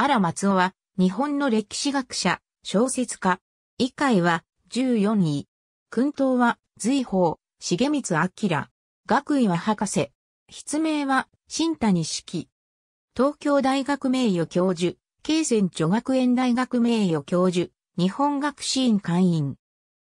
荒松尾は、日本の歴史学者、小説家。以下は、14位。訓党は、随法、重光明。学位は博士。筆名は、新谷式。東京大学名誉教授、京泉女学園大学名誉教授、日本学士院会員。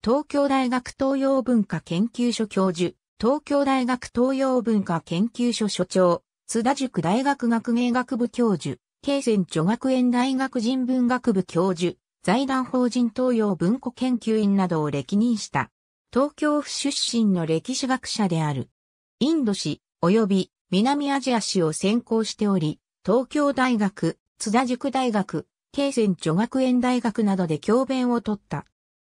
東京大学東洋文化研究所教授、東京大学東洋文化研究所所長、津田塾大学学芸学部教授、慶泉女学園大学人文学部教授、財団法人東洋文庫研究員などを歴任した、東京府出身の歴史学者である。インド史、及び南アジア史を専攻しており、東京大学、津田塾大学、慶泉女学園大学などで教鞭を取った。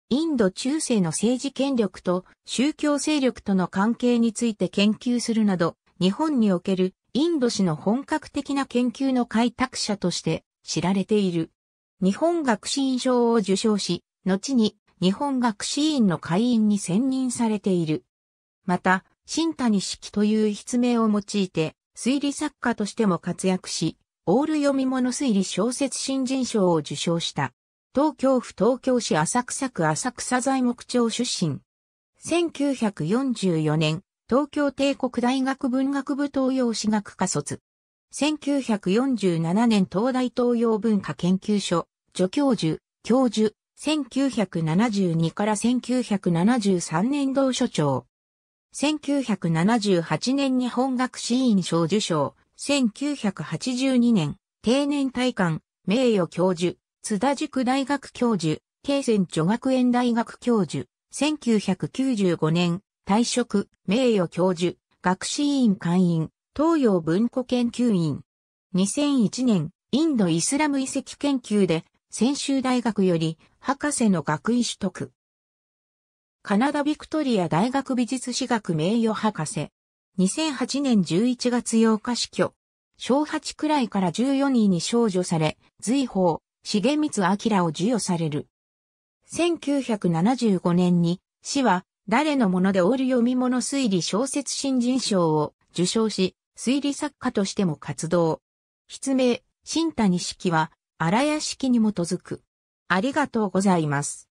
インド中世の政治権力と宗教勢力との関係について研究するなど、日本におけるインド史の本格的な研究の開拓者として知られている。日本学士院賞を受賞し、後に日本学士院の会員に選任されている。また、新谷式という筆名を用いて、推理作家としても活躍し、オール読み物推理小説新人賞を受賞した。東京府東京市浅草区浅草材木町出身。1944年、東京帝国大学文学部東洋史学科卒。1947年東大東洋文化研究所、助教授、教授、1972から1973年同所長。1978年日本学士院賞受賞、1982年、定年退官、名誉教授、津田塾大学教授、慶泉女学園大学教授、1995年、退職、名誉教授、学士院会員、東洋文庫研究員。2001年、インドイスラム遺跡研究で、専修大学より、博士の学位取得。カナダビクトリア大学美術史学名誉博士。2008年11月8日死去。小8くらいから14人に少女され、随法、重光明を授与される。1975年に、死は誰のものでオール読み物推理小説新人賞を受賞し、推理作家としても活動。筆名、新谷式は、荒屋式に基づく。ありがとうございます。